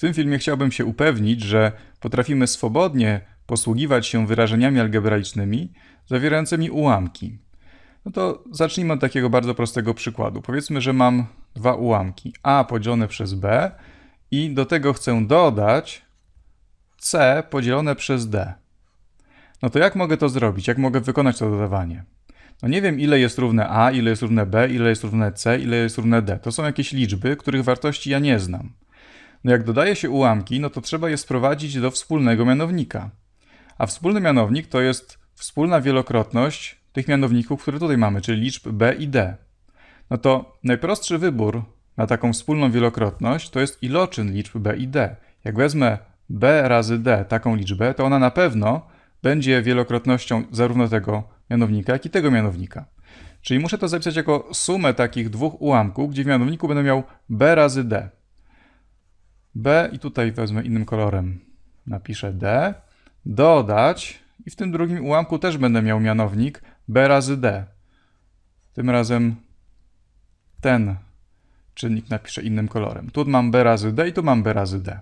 W tym filmie chciałbym się upewnić, że potrafimy swobodnie posługiwać się wyrażeniami algebraicznymi zawierającymi ułamki. No to zacznijmy od takiego bardzo prostego przykładu. Powiedzmy, że mam dwa ułamki a podzielone przez b i do tego chcę dodać c podzielone przez d. No to jak mogę to zrobić? Jak mogę wykonać to dodawanie? No nie wiem, ile jest równe a, ile jest równe b, ile jest równe c, ile jest równe d. To są jakieś liczby, których wartości ja nie znam. No jak dodaje się ułamki, no to trzeba je sprowadzić do wspólnego mianownika. A wspólny mianownik to jest wspólna wielokrotność tych mianowników, które tutaj mamy, czyli liczb b i d. No to najprostszy wybór na taką wspólną wielokrotność to jest iloczyn liczb b i d. Jak wezmę b razy d, taką liczbę, to ona na pewno będzie wielokrotnością zarówno tego mianownika, jak i tego mianownika. Czyli muszę to zapisać jako sumę takich dwóch ułamków, gdzie w mianowniku będę miał b razy d. B i tutaj wezmę innym kolorem, napiszę D, dodać i w tym drugim ułamku też będę miał mianownik B razy D. Tym razem ten czynnik napiszę innym kolorem. Tu mam B razy D i tu mam B razy D.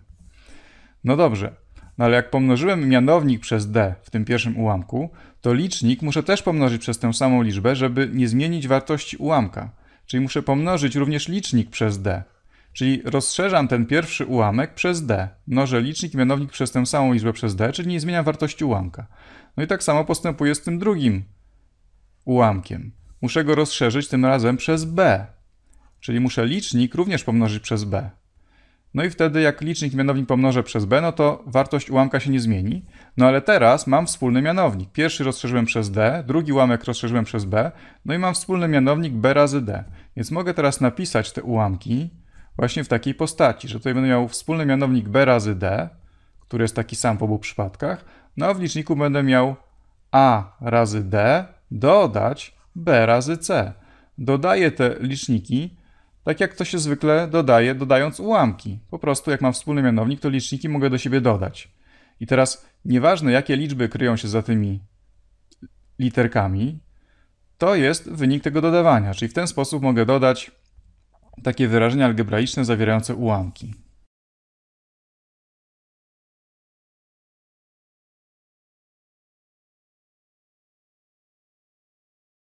No dobrze, no ale jak pomnożyłem mianownik przez D w tym pierwszym ułamku, to licznik muszę też pomnożyć przez tę samą liczbę, żeby nie zmienić wartości ułamka. Czyli muszę pomnożyć również licznik przez D. Czyli rozszerzam ten pierwszy ułamek przez d. Mnożę licznik i mianownik przez tę samą liczbę przez d, czyli nie zmieniam wartości ułamka. No i tak samo postępuję z tym drugim ułamkiem. Muszę go rozszerzyć tym razem przez b. Czyli muszę licznik również pomnożyć przez b. No i wtedy jak licznik i mianownik pomnożę przez b, no to wartość ułamka się nie zmieni. No ale teraz mam wspólny mianownik. Pierwszy rozszerzyłem przez d, drugi ułamek rozszerzyłem przez b, no i mam wspólny mianownik b razy d. Więc mogę teraz napisać te ułamki właśnie w takiej postaci, że tutaj będę miał wspólny mianownik b razy d, który jest taki sam w obu przypadkach, no a w liczniku będę miał a razy d dodać b razy c. Dodaję te liczniki tak jak to się zwykle dodaje, dodając ułamki. Po prostu jak mam wspólny mianownik, to liczniki mogę do siebie dodać. I teraz nieważne jakie liczby kryją się za tymi literkami, to jest wynik tego dodawania. Czyli w ten sposób mogę dodać takie wyrażenia algebraiczne zawierające ułamki.